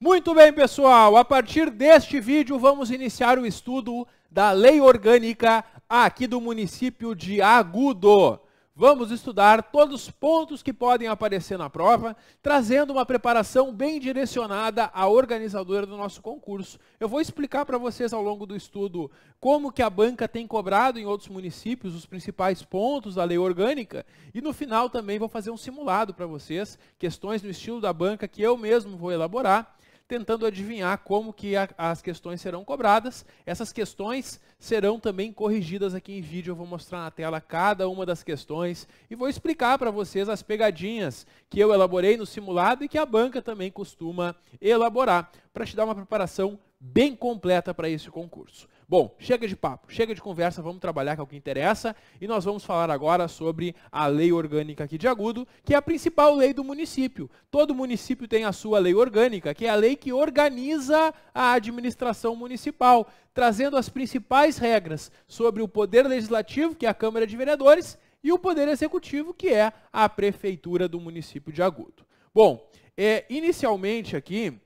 Muito bem, pessoal, a partir deste vídeo vamos iniciar o estudo da Lei Orgânica aqui do município de Agudo. Vamos estudar todos os pontos que podem aparecer na prova, trazendo uma preparação bem direcionada à organizadora do nosso concurso. Eu vou explicar para vocês ao longo do estudo como que a banca tem cobrado em outros municípios os principais pontos da lei orgânica e no final também vou fazer um simulado para vocês, questões no estilo da banca que eu mesmo vou elaborar tentando adivinhar como que a, as questões serão cobradas. Essas questões serão também corrigidas aqui em vídeo. Eu vou mostrar na tela cada uma das questões e vou explicar para vocês as pegadinhas que eu elaborei no simulado e que a banca também costuma elaborar para te dar uma preparação bem completa para esse concurso. Bom, chega de papo, chega de conversa, vamos trabalhar com é o que interessa e nós vamos falar agora sobre a lei orgânica aqui de Agudo, que é a principal lei do município. Todo município tem a sua lei orgânica, que é a lei que organiza a administração municipal, trazendo as principais regras sobre o poder legislativo, que é a Câmara de Vereadores, e o poder executivo, que é a prefeitura do município de Agudo. Bom, é, inicialmente aqui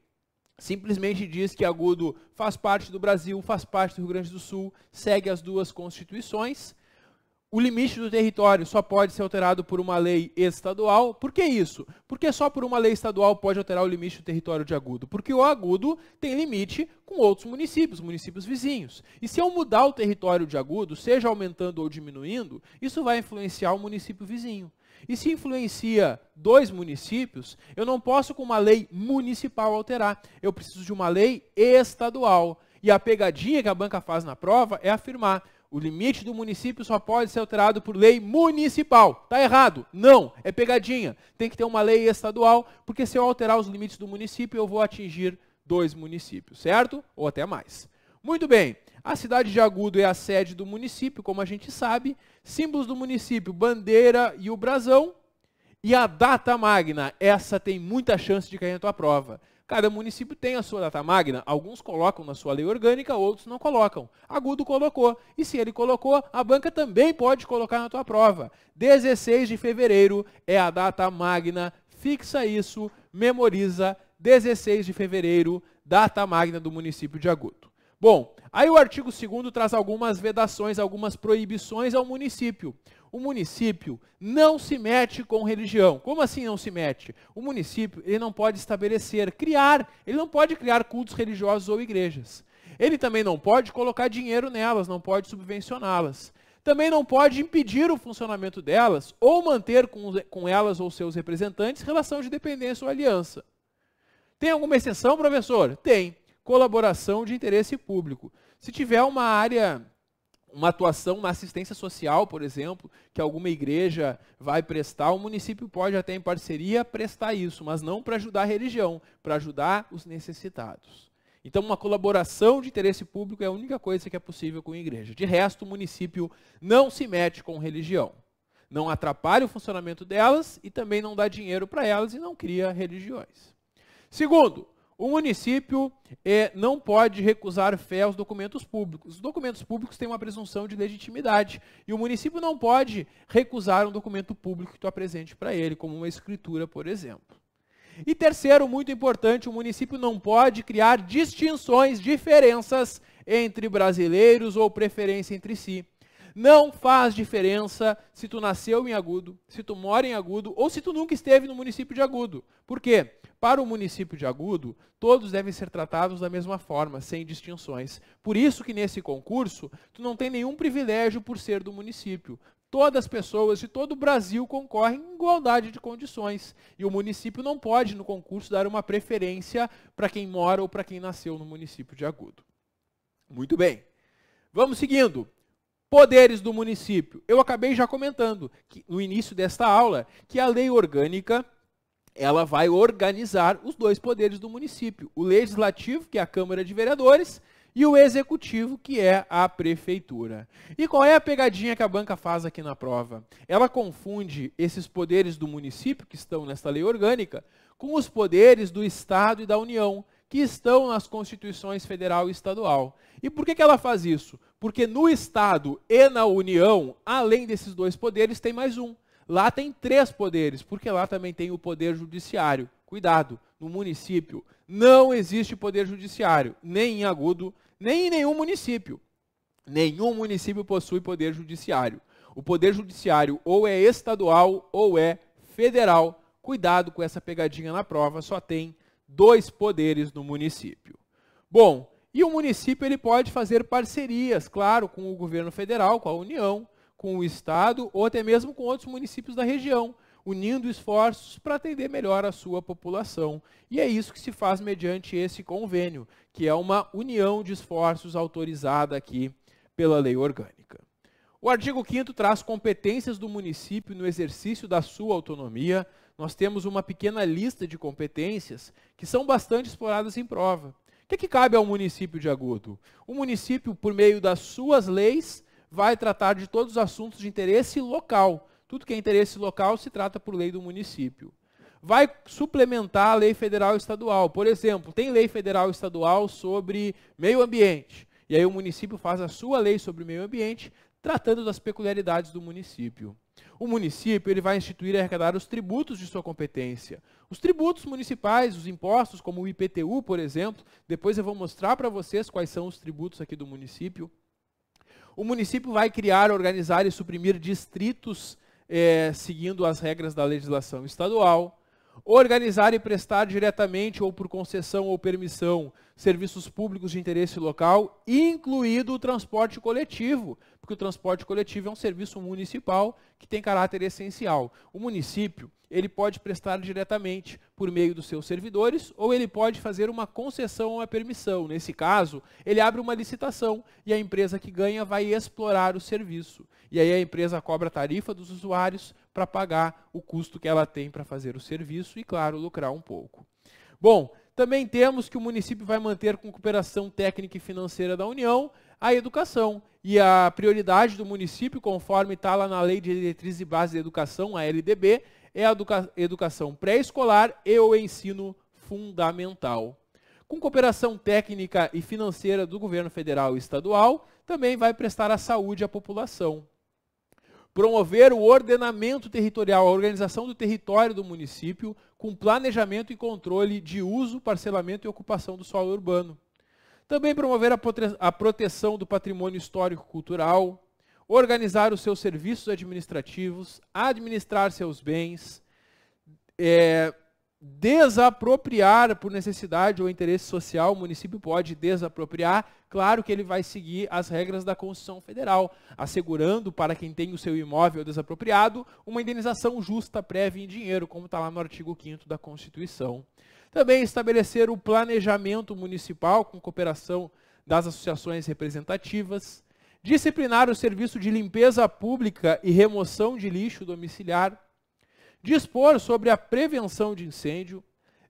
simplesmente diz que Agudo faz parte do Brasil, faz parte do Rio Grande do Sul, segue as duas constituições. O limite do território só pode ser alterado por uma lei estadual. Por que isso? Porque só por uma lei estadual pode alterar o limite do território de Agudo. Porque o Agudo tem limite com outros municípios, municípios vizinhos. E se eu mudar o território de Agudo, seja aumentando ou diminuindo, isso vai influenciar o município vizinho. E se influencia dois municípios, eu não posso com uma lei municipal alterar. Eu preciso de uma lei estadual. E a pegadinha que a banca faz na prova é afirmar o limite do município só pode ser alterado por lei municipal. Tá errado? Não, é pegadinha. Tem que ter uma lei estadual, porque se eu alterar os limites do município, eu vou atingir dois municípios, certo? Ou até mais. Muito bem. A cidade de Agudo é a sede do município, como a gente sabe. Símbolos do município, bandeira e o brasão. E a data magna, essa tem muita chance de cair na tua prova. Cada município tem a sua data magna, alguns colocam na sua lei orgânica, outros não colocam. Agudo colocou, e se ele colocou, a banca também pode colocar na tua prova. 16 de fevereiro é a data magna, fixa isso, memoriza, 16 de fevereiro, data magna do município de Agudo. Bom, Aí o artigo 2 traz algumas vedações, algumas proibições ao município. O município não se mete com religião. Como assim não se mete? O município ele não pode estabelecer, criar, ele não pode criar cultos religiosos ou igrejas. Ele também não pode colocar dinheiro nelas, não pode subvencioná-las. Também não pode impedir o funcionamento delas ou manter com, com elas ou seus representantes relação de dependência ou aliança. Tem alguma exceção, professor? Tem colaboração de interesse público. Se tiver uma área uma atuação, uma assistência social, por exemplo, que alguma igreja vai prestar, o município pode até em parceria prestar isso, mas não para ajudar a religião, para ajudar os necessitados. Então, uma colaboração de interesse público é a única coisa que é possível com a igreja. De resto, o município não se mete com religião. Não atrapalha o funcionamento delas e também não dá dinheiro para elas e não cria religiões. Segundo, o município eh, não pode recusar fé aos documentos públicos. Os documentos públicos têm uma presunção de legitimidade. E o município não pode recusar um documento público que tu apresente para ele, como uma escritura, por exemplo. E terceiro, muito importante, o município não pode criar distinções, diferenças entre brasileiros ou preferência entre si. Não faz diferença se tu nasceu em Agudo, se tu mora em Agudo ou se tu nunca esteve no município de Agudo. Por quê? Para o município de Agudo, todos devem ser tratados da mesma forma, sem distinções. Por isso que nesse concurso, tu não tem nenhum privilégio por ser do município. Todas as pessoas de todo o Brasil concorrem em igualdade de condições. E o município não pode, no concurso, dar uma preferência para quem mora ou para quem nasceu no município de Agudo. Muito bem. Vamos seguindo poderes do município. Eu acabei já comentando que, no início desta aula que a lei orgânica ela vai organizar os dois poderes do município: o legislativo, que é a Câmara de Vereadores, e o executivo, que é a prefeitura. E qual é a pegadinha que a banca faz aqui na prova? Ela confunde esses poderes do município, que estão nesta lei orgânica, com os poderes do Estado e da União, que estão nas constituições federal e estadual. E por que, que ela faz isso? Porque no Estado e na União, além desses dois poderes, tem mais um, Lá tem três poderes, porque lá também tem o poder judiciário. Cuidado, no município não existe poder judiciário, nem em Agudo, nem em nenhum município. Nenhum município possui poder judiciário. O poder judiciário ou é estadual ou é federal. Cuidado com essa pegadinha na prova, só tem dois poderes no município. Bom, e o município ele pode fazer parcerias, claro, com o governo federal, com a União, com o Estado ou até mesmo com outros municípios da região, unindo esforços para atender melhor a sua população. E é isso que se faz mediante esse convênio, que é uma união de esforços autorizada aqui pela lei orgânica. O artigo 5 traz competências do município no exercício da sua autonomia. Nós temos uma pequena lista de competências que são bastante exploradas em prova. O que, é que cabe ao município de Agudo? O município, por meio das suas leis, vai tratar de todos os assuntos de interesse local. Tudo que é interesse local se trata por lei do município. Vai suplementar a lei federal e estadual. Por exemplo, tem lei federal e estadual sobre meio ambiente. E aí o município faz a sua lei sobre meio ambiente, tratando das peculiaridades do município. O município ele vai instituir e arrecadar os tributos de sua competência. Os tributos municipais, os impostos, como o IPTU, por exemplo, depois eu vou mostrar para vocês quais são os tributos aqui do município. O município vai criar, organizar e suprimir distritos é, seguindo as regras da legislação estadual. Organizar e prestar diretamente ou por concessão ou permissão serviços públicos de interesse local, incluído o transporte coletivo, porque o transporte coletivo é um serviço municipal que tem caráter essencial. O município ele pode prestar diretamente por meio dos seus servidores ou ele pode fazer uma concessão ou uma permissão. Nesse caso, ele abre uma licitação e a empresa que ganha vai explorar o serviço. E aí a empresa cobra a tarifa dos usuários para pagar o custo que ela tem para fazer o serviço e, claro, lucrar um pouco. Bom, também temos que o município vai manter com cooperação técnica e financeira da União a educação. E a prioridade do município, conforme está lá na Lei de Diretriz e Base da Educação, a LDB, é a educação pré-escolar e o ensino fundamental. Com cooperação técnica e financeira do governo federal e estadual, também vai prestar a saúde à população. Promover o ordenamento territorial, a organização do território do município, com planejamento e controle de uso, parcelamento e ocupação do solo urbano. Também promover a proteção do patrimônio histórico-cultural, organizar os seus serviços administrativos, administrar seus bens, é, desapropriar por necessidade ou interesse social, o município pode desapropriar, claro que ele vai seguir as regras da Constituição Federal, assegurando para quem tem o seu imóvel desapropriado uma indenização justa, prévia em dinheiro, como está lá no artigo 5 da Constituição. Também estabelecer o planejamento municipal com cooperação das associações representativas, disciplinar o serviço de limpeza pública e remoção de lixo domiciliar, dispor sobre a prevenção de incêndio,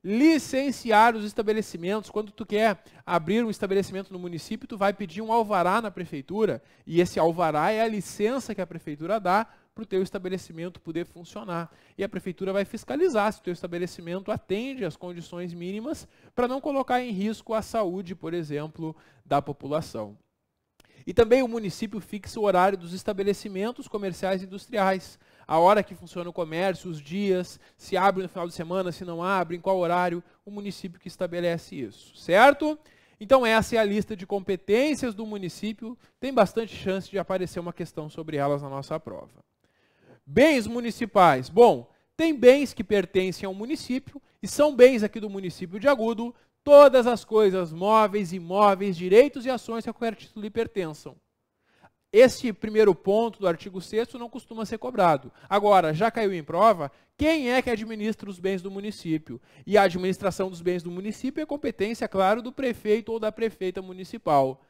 licenciar os estabelecimentos. Quando tu quer abrir um estabelecimento no município, tu vai pedir um alvará na prefeitura, e esse alvará é a licença que a prefeitura dá para o teu estabelecimento poder funcionar. E a prefeitura vai fiscalizar se o teu estabelecimento atende às condições mínimas para não colocar em risco a saúde, por exemplo, da população. E também o município fixa o horário dos estabelecimentos comerciais e industriais, a hora que funciona o comércio, os dias, se abre no final de semana, se não abre, em qual horário, o município que estabelece isso, certo? Então essa é a lista de competências do município, tem bastante chance de aparecer uma questão sobre elas na nossa prova. Bens municipais. Bom, tem bens que pertencem ao município e são bens aqui do município de Agudo, todas as coisas, móveis, imóveis, direitos e ações que a qualquer título lhe pertençam. Este primeiro ponto do artigo 6 não costuma ser cobrado. Agora, já caiu em prova, quem é que administra os bens do município? E a administração dos bens do município é competência, claro, do prefeito ou da prefeita municipal.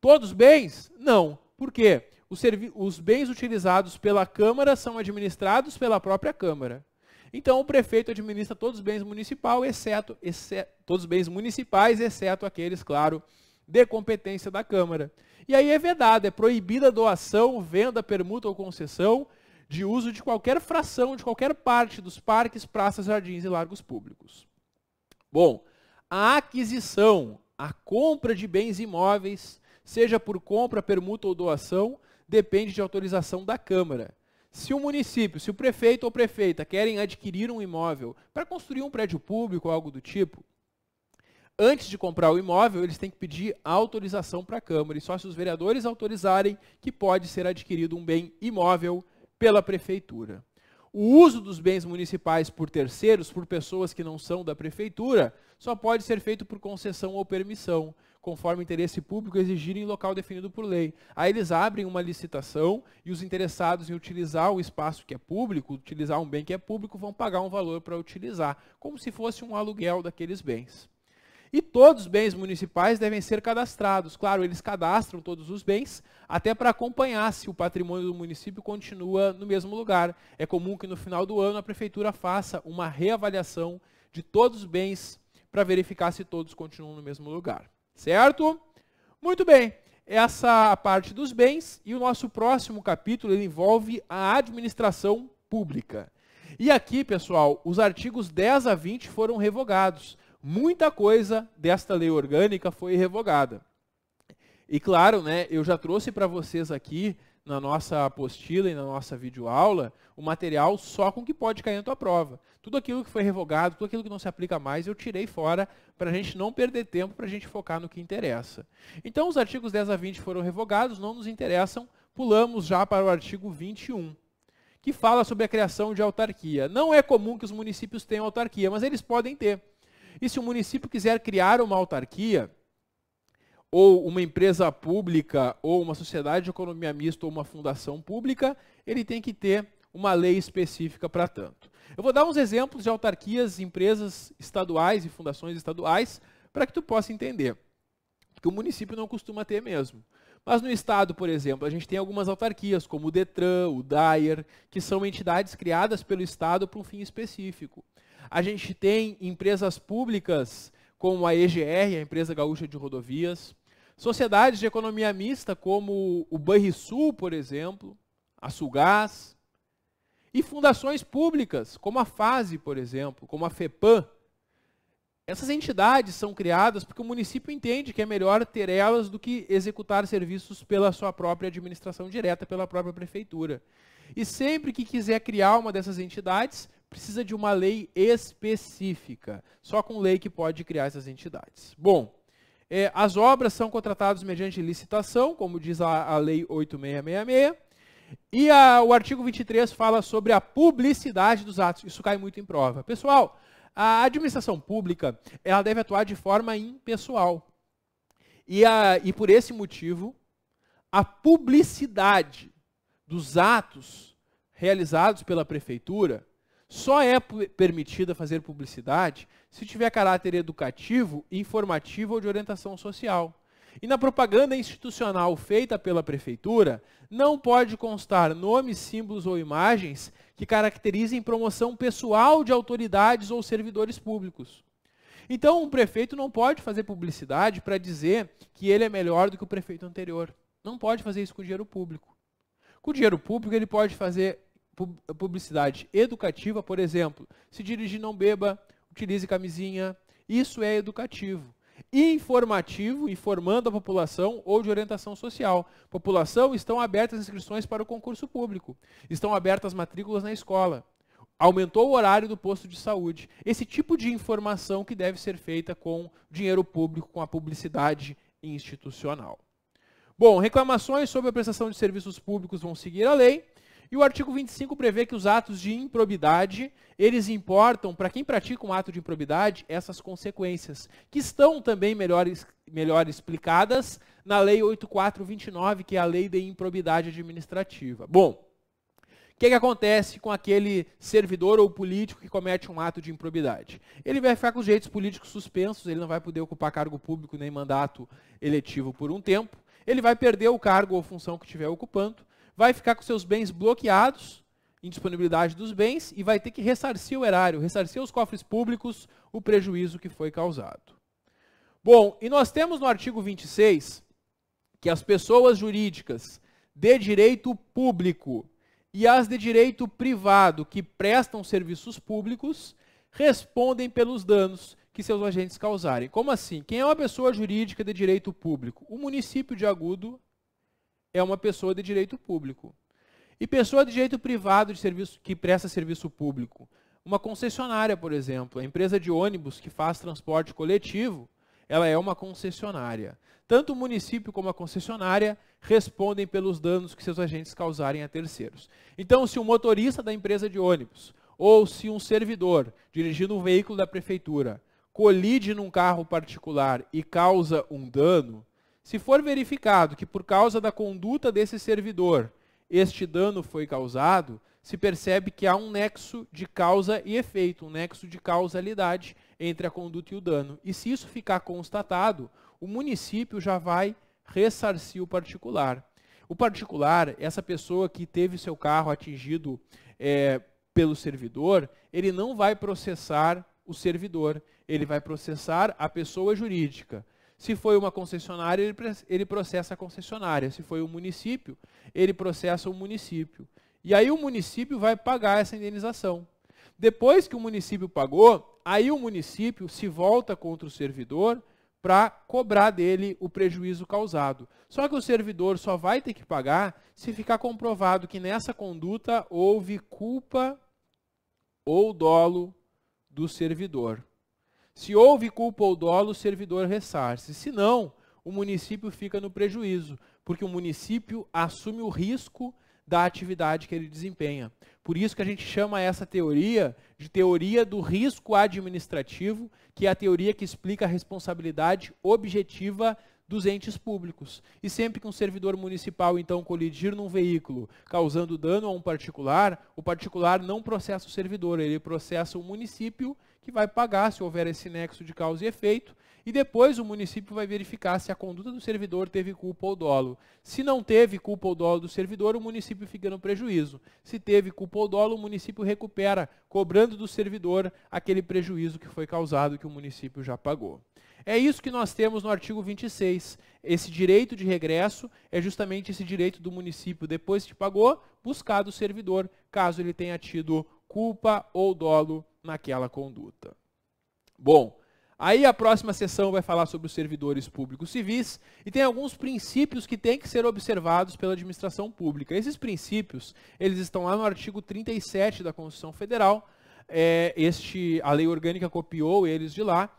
Todos os bens? Não. Por quê? Os, os bens utilizados pela Câmara são administrados pela própria Câmara. Então o prefeito administra todos os bens municipais, exceto, exceto todos os bens municipais, exceto aqueles, claro, de competência da Câmara. E aí é vedada, é proibida a doação, venda, permuta ou concessão de uso de qualquer fração, de qualquer parte dos parques, praças, jardins e largos públicos. Bom, a aquisição, a compra de bens imóveis, seja por compra, permuta ou doação, depende de autorização da Câmara. Se o município, se o prefeito ou prefeita querem adquirir um imóvel para construir um prédio público ou algo do tipo, antes de comprar o imóvel, eles têm que pedir autorização para a Câmara. E só se os vereadores autorizarem que pode ser adquirido um bem imóvel pela prefeitura. O uso dos bens municipais por terceiros, por pessoas que não são da prefeitura, só pode ser feito por concessão ou permissão conforme o interesse público exigir em local definido por lei. Aí eles abrem uma licitação e os interessados em utilizar o espaço que é público, utilizar um bem que é público, vão pagar um valor para utilizar, como se fosse um aluguel daqueles bens. E todos os bens municipais devem ser cadastrados. Claro, eles cadastram todos os bens, até para acompanhar se o patrimônio do município continua no mesmo lugar. É comum que no final do ano a prefeitura faça uma reavaliação de todos os bens para verificar se todos continuam no mesmo lugar. Certo? Muito bem. Essa a parte dos bens e o nosso próximo capítulo envolve a administração pública. E aqui, pessoal, os artigos 10 a 20 foram revogados. Muita coisa desta lei orgânica foi revogada. E claro, né, eu já trouxe para vocês aqui na nossa apostila e na nossa videoaula o material só com o que pode cair na tua prova. Tudo aquilo que foi revogado, tudo aquilo que não se aplica mais, eu tirei fora para a gente não perder tempo, para a gente focar no que interessa. Então, os artigos 10 a 20 foram revogados, não nos interessam, pulamos já para o artigo 21 que fala sobre a criação de autarquia. Não é comum que os municípios tenham autarquia, mas eles podem ter. E se o município quiser criar uma autarquia, ou uma empresa pública, ou uma sociedade de economia mista, ou uma fundação pública, ele tem que ter uma lei específica para tanto. Eu vou dar uns exemplos de autarquias, empresas estaduais e fundações estaduais para que tu possa entender, que o município não costuma ter mesmo. Mas no estado, por exemplo, a gente tem algumas autarquias, como o Detran, o Dyer, que são entidades criadas pelo estado para um fim específico. A gente tem empresas públicas como a EGR, a Empresa Gaúcha de Rodovias. Sociedades de economia mista, como o Banrisul, por exemplo, a Sulgás, e fundações públicas, como a FASE, por exemplo, como a FEPAM. Essas entidades são criadas porque o município entende que é melhor ter elas do que executar serviços pela sua própria administração direta, pela própria prefeitura. E sempre que quiser criar uma dessas entidades, precisa de uma lei específica. Só com lei que pode criar essas entidades. Bom, é, as obras são contratadas mediante licitação, como diz a, a Lei 8666. E a, o artigo 23 fala sobre a publicidade dos atos. Isso cai muito em prova. Pessoal, a administração pública ela deve atuar de forma impessoal. E, a, e por esse motivo, a publicidade dos atos realizados pela prefeitura só é permitida fazer publicidade se tiver caráter educativo, informativo ou de orientação social. E na propaganda institucional feita pela prefeitura, não pode constar nomes, símbolos ou imagens que caracterizem promoção pessoal de autoridades ou servidores públicos. Então, um prefeito não pode fazer publicidade para dizer que ele é melhor do que o prefeito anterior. Não pode fazer isso com dinheiro público. Com dinheiro público, ele pode fazer publicidade educativa, por exemplo, se dirigir não beba, utilize camisinha, isso é educativo. Informativo, informando a população ou de orientação social. População, estão abertas inscrições para o concurso público. Estão abertas matrículas na escola. Aumentou o horário do posto de saúde. Esse tipo de informação que deve ser feita com dinheiro público, com a publicidade institucional. Bom, reclamações sobre a prestação de serviços públicos vão seguir a lei. E o artigo 25 prevê que os atos de improbidade, eles importam, para quem pratica um ato de improbidade, essas consequências, que estão também melhor, melhor explicadas na Lei 8429, que é a Lei de Improbidade Administrativa. Bom, o que, que, acontece com aquele servidor ou político que comete um ato de improbidade? Ele vai ficar com os direitos políticos suspensos, ele não vai poder ocupar cargo público nem mandato eletivo por um tempo, ele vai perder o cargo ou função que estiver ocupando, vai ficar com seus bens bloqueados, indisponibilidade dos bens, e vai ter que ressarcir o erário, ressarcir os cofres públicos o prejuízo que foi causado. Bom, e nós temos no artigo 26 que as pessoas jurídicas de direito público e as de direito privado que prestam serviços públicos respondem pelos danos que seus agentes causarem. Como assim? Quem é uma pessoa jurídica de direito público? O município de Agudo, é uma pessoa de direito público. E pessoa de direito privado de serviço, que presta serviço público, uma concessionária, por exemplo, a empresa de ônibus que faz transporte coletivo, ela é uma concessionária. Tanto o município como a concessionária respondem pelos danos que seus agentes causarem a terceiros. Então, se um motorista da empresa de ônibus ou se um servidor dirigindo um veículo da prefeitura colide num carro particular e causa um dano, se for verificado que por causa da conduta desse servidor este dano foi causado, se percebe que há um nexo de causa e efeito, um nexo de causalidade entre a conduta e o dano. E se isso ficar constatado, o município já vai ressarcir o particular. O particular, essa pessoa que teve seu carro atingido é, pelo servidor, ele não vai processar o servidor, ele vai processar a pessoa jurídica. Se foi uma concessionária, ele, ele processa a concessionária. Se foi o um município, ele processa o município. E aí o município vai pagar essa indenização. Depois que o município pagou, aí o município se volta contra o servidor para cobrar dele o prejuízo causado. Só que o servidor só vai ter que pagar se ficar comprovado que nessa conduta houve culpa ou dolo do servidor. Se houve culpa ou dolo, o servidor ressarce. Se não, o município fica no prejuízo, porque o município assume o risco da atividade que ele desempenha. Por isso que a gente chama essa teoria de teoria do risco administrativo, que é a teoria que explica a responsabilidade objetiva dos entes públicos. E sempre que um servidor municipal então colidir num veículo, causando dano a um particular, o particular não processa o servidor, ele processa o município que vai pagar se houver esse nexo de causa e efeito, e depois o município vai verificar se a conduta do servidor teve culpa ou dolo. Se não teve culpa ou dolo do servidor, o município fica no prejuízo. Se teve culpa ou dolo, o município recupera, cobrando do servidor aquele prejuízo que foi causado que o município já pagou. É isso que nós temos no artigo 26. Esse direito de regresso é justamente esse direito do município, depois que pagou, buscar do servidor, caso ele tenha tido culpa ou dolo naquela conduta. Bom, aí a próxima sessão vai falar sobre os servidores públicos civis e tem alguns princípios que têm que ser observados pela administração pública. Esses princípios, eles estão lá no artigo 37 da Constituição Federal. É, este, a lei orgânica copiou eles de lá.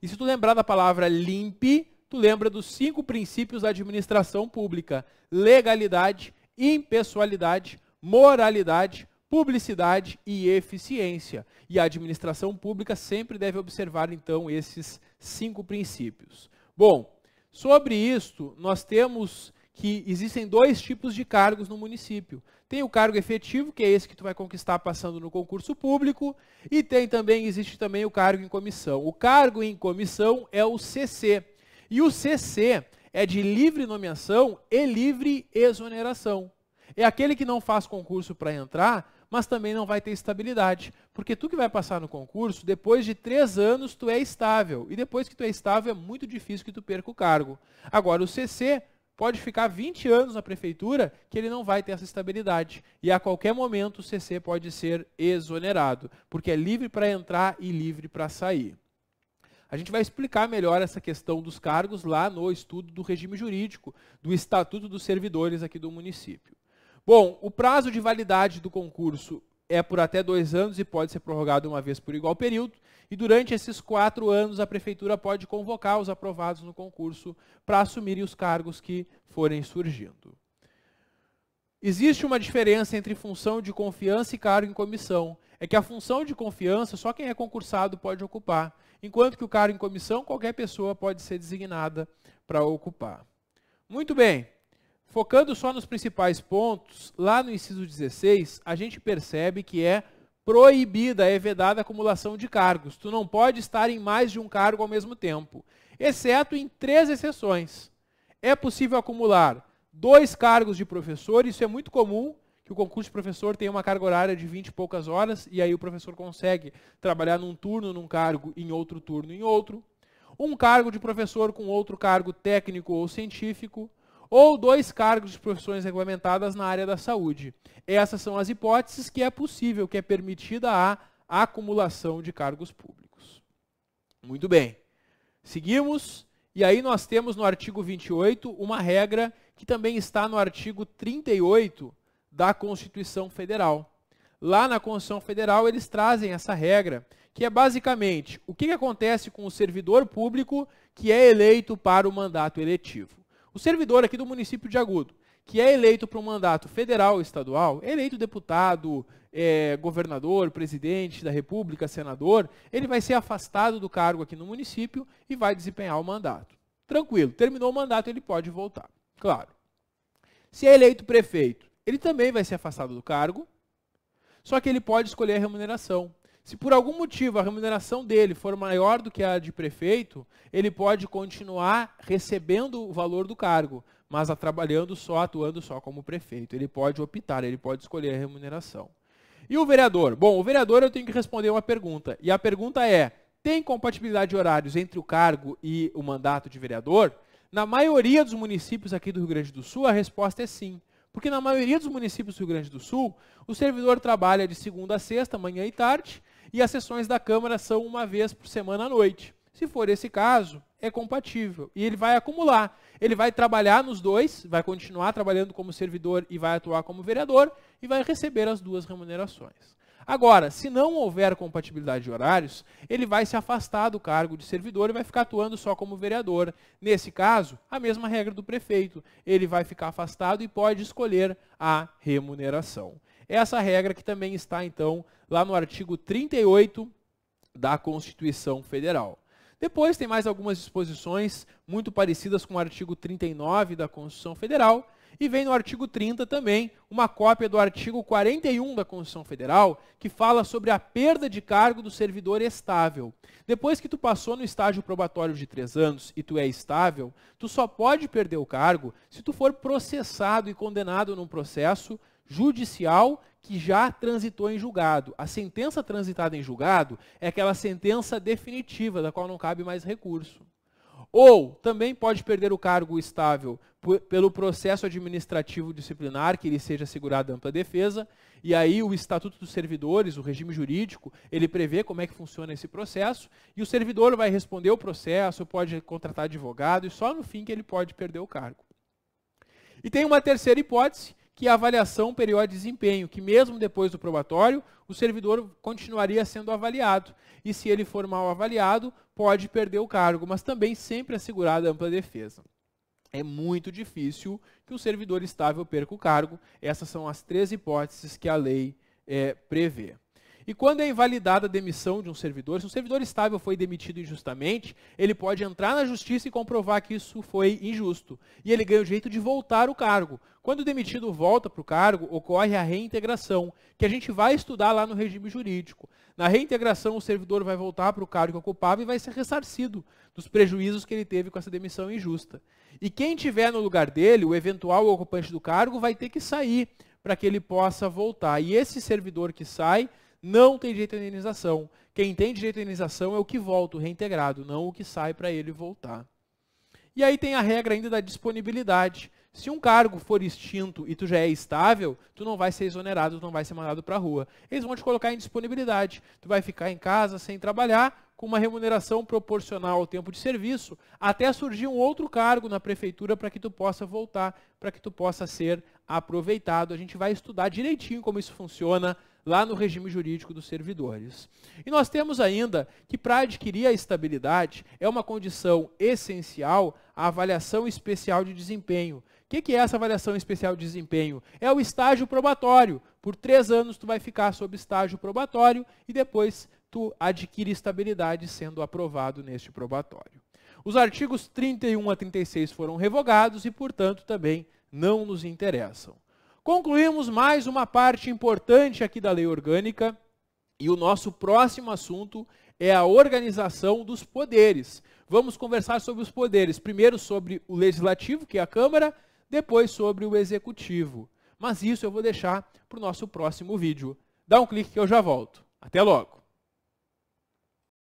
E se tu lembrar da palavra limpe, tu lembra dos cinco princípios da administração pública: legalidade, impessoalidade, moralidade, publicidade e eficiência. E a administração pública sempre deve observar, então, esses cinco princípios. Bom, sobre isto, nós temos que existem dois tipos de cargos no município. Tem o cargo efetivo, que é esse que tu vai conquistar passando no concurso público, e tem também existe também o cargo em comissão. O cargo em comissão é o CC. E o CC é de livre nomeação e livre exoneração. É aquele que não faz concurso para entrar, mas também não vai ter estabilidade. Porque tu que vai passar no concurso, depois de três anos tu é estável. E depois que tu é estável, é muito difícil que tu perca o cargo. Agora, o CC pode ficar 20 anos na prefeitura que ele não vai ter essa estabilidade. E a qualquer momento o CC pode ser exonerado, porque é livre para entrar e livre para sair. A gente vai explicar melhor essa questão dos cargos lá no estudo do regime jurídico, do Estatuto dos Servidores aqui do município. Bom, o prazo de validade do concurso é por até dois anos e pode ser prorrogado uma vez por igual período. E durante esses quatro anos, a Prefeitura pode convocar os aprovados no concurso para assumirem os cargos que forem surgindo. Existe uma diferença entre função de confiança e cargo em comissão. É que a função de confiança só quem é concursado pode ocupar, enquanto que o cargo em comissão qualquer pessoa pode ser designada para ocupar. Muito bem. Focando só nos principais pontos, lá no inciso 16, a gente percebe que é proibida, é vedada a acumulação de cargos. Tu não pode estar em mais de um cargo ao mesmo tempo, exceto em três exceções. É possível acumular dois cargos de professor, isso é muito comum, que o concurso de professor tem uma carga horária de 20 e poucas horas, e aí o professor consegue trabalhar num turno num cargo, em outro turno em outro. Um cargo de professor com outro cargo técnico ou científico ou dois cargos de profissões regulamentadas na área da saúde. Essas são as hipóteses que é possível, que é permitida a acumulação de cargos públicos. Muito bem. Seguimos, e aí nós temos no artigo 28 uma regra que também está no artigo 38 da Constituição Federal. Lá na Constituição Federal eles trazem essa regra, que é basicamente o que acontece com o servidor público que é eleito para o mandato eletivo. O servidor aqui do município de Agudo, que é eleito para um mandato federal estadual, é eleito deputado, é, governador, presidente da república, senador, ele vai ser afastado do cargo aqui no município e vai desempenhar o mandato. Tranquilo, terminou o mandato, ele pode voltar, claro. Se é eleito prefeito, ele também vai ser afastado do cargo, só que ele pode escolher a remuneração. Se por algum motivo a remuneração dele for maior do que a de prefeito, ele pode continuar recebendo o valor do cargo, mas trabalhando só, atuando só como prefeito. Ele pode optar, ele pode escolher a remuneração. E o vereador? Bom, o vereador eu tenho que responder uma pergunta. E a pergunta é: tem compatibilidade de horários entre o cargo e o mandato de vereador? Na maioria dos municípios aqui do Rio Grande do Sul, a resposta é sim. Porque na maioria dos municípios do Rio Grande do Sul, o servidor trabalha de segunda a sexta, manhã e tarde, e as sessões da Câmara são uma vez por semana à noite. Se for esse caso, é compatível. E ele vai acumular. Ele vai trabalhar nos dois, vai continuar trabalhando como servidor e vai atuar como vereador e vai receber as duas remunerações. Agora, se não houver compatibilidade de horários, ele vai se afastar do cargo de servidor e vai ficar atuando só como vereador. Nesse caso, a mesma regra do prefeito. Ele vai ficar afastado e pode escolher a remuneração. Essa regra que também está, então, lá no artigo 38 da Constituição Federal. Depois tem mais algumas disposições muito parecidas com o artigo 39 da Constituição Federal. E vem no artigo 30 também uma cópia do artigo 41 da Constituição Federal, que fala sobre a perda de cargo do servidor estável. Depois que tu passou no estágio probatório de três anos e tu é estável, tu só pode perder o cargo se tu for processado e condenado num processo judicial que já transitou em julgado. A sentença transitada em julgado é aquela sentença definitiva, da qual não cabe mais recurso. Ou também pode perder o cargo estável pelo processo administrativo disciplinar, que ele seja assegurado ampla defesa, e aí o Estatuto dos Servidores, o regime jurídico, ele prevê como é que funciona esse processo, e o servidor vai responder o processo, pode contratar advogado, e só no fim que ele pode perder o cargo. E tem uma terceira hipótese, que a avaliação periódica de desempenho, que mesmo depois do probatório, o servidor continuaria sendo avaliado. E se ele for mal avaliado, pode perder o cargo, mas também sempre assegurada ampla defesa. É muito difícil que um servidor estável perca o cargo. Essas são as três hipóteses que a lei é, prevê. E quando é invalidada a demissão de um servidor, se um servidor estável foi demitido injustamente, ele pode entrar na justiça e comprovar que isso foi injusto. E ele ganha o direito de voltar o cargo. Quando o demitido volta para o cargo, ocorre a reintegração, que a gente vai estudar lá no regime jurídico. Na reintegração, o servidor vai voltar para o cargo que ocupava e vai ser ressarcido dos prejuízos que ele teve com essa demissão injusta. E quem tiver no lugar dele, o eventual ocupante do cargo, vai ter que sair para que ele possa voltar. E esse servidor que sai não tem direito à indenização. Quem tem direito à indenização é o que volta, o reintegrado, não o que sai para ele voltar. E aí tem a regra ainda da disponibilidade. Se um cargo for extinto e tu já é estável, tu não vai ser exonerado, tu não vai ser mandado para a rua. Eles vão te colocar em disponibilidade. Tu vai ficar em casa sem trabalhar, com uma remuneração proporcional ao tempo de serviço, até surgir um outro cargo na prefeitura para que tu possa voltar, para que tu possa ser aproveitado. A gente vai estudar direitinho como isso funciona lá no regime jurídico dos servidores. E nós temos ainda que para adquirir a estabilidade é uma condição essencial a avaliação especial de desempenho. O que, que, é essa avaliação especial de desempenho? É o estágio probatório. Por três anos tu vai ficar sob estágio probatório e depois tu adquire estabilidade sendo aprovado neste probatório. Os artigos 31 a 36 foram revogados e, portanto, também não nos interessam. Concluímos mais uma parte importante aqui da lei orgânica e o nosso próximo assunto é a organização dos poderes. Vamos conversar sobre os poderes, primeiro sobre o legislativo, que é a Câmara, depois sobre o executivo. Mas isso eu vou deixar para o nosso próximo vídeo. Dá um clique que eu já volto. Até logo!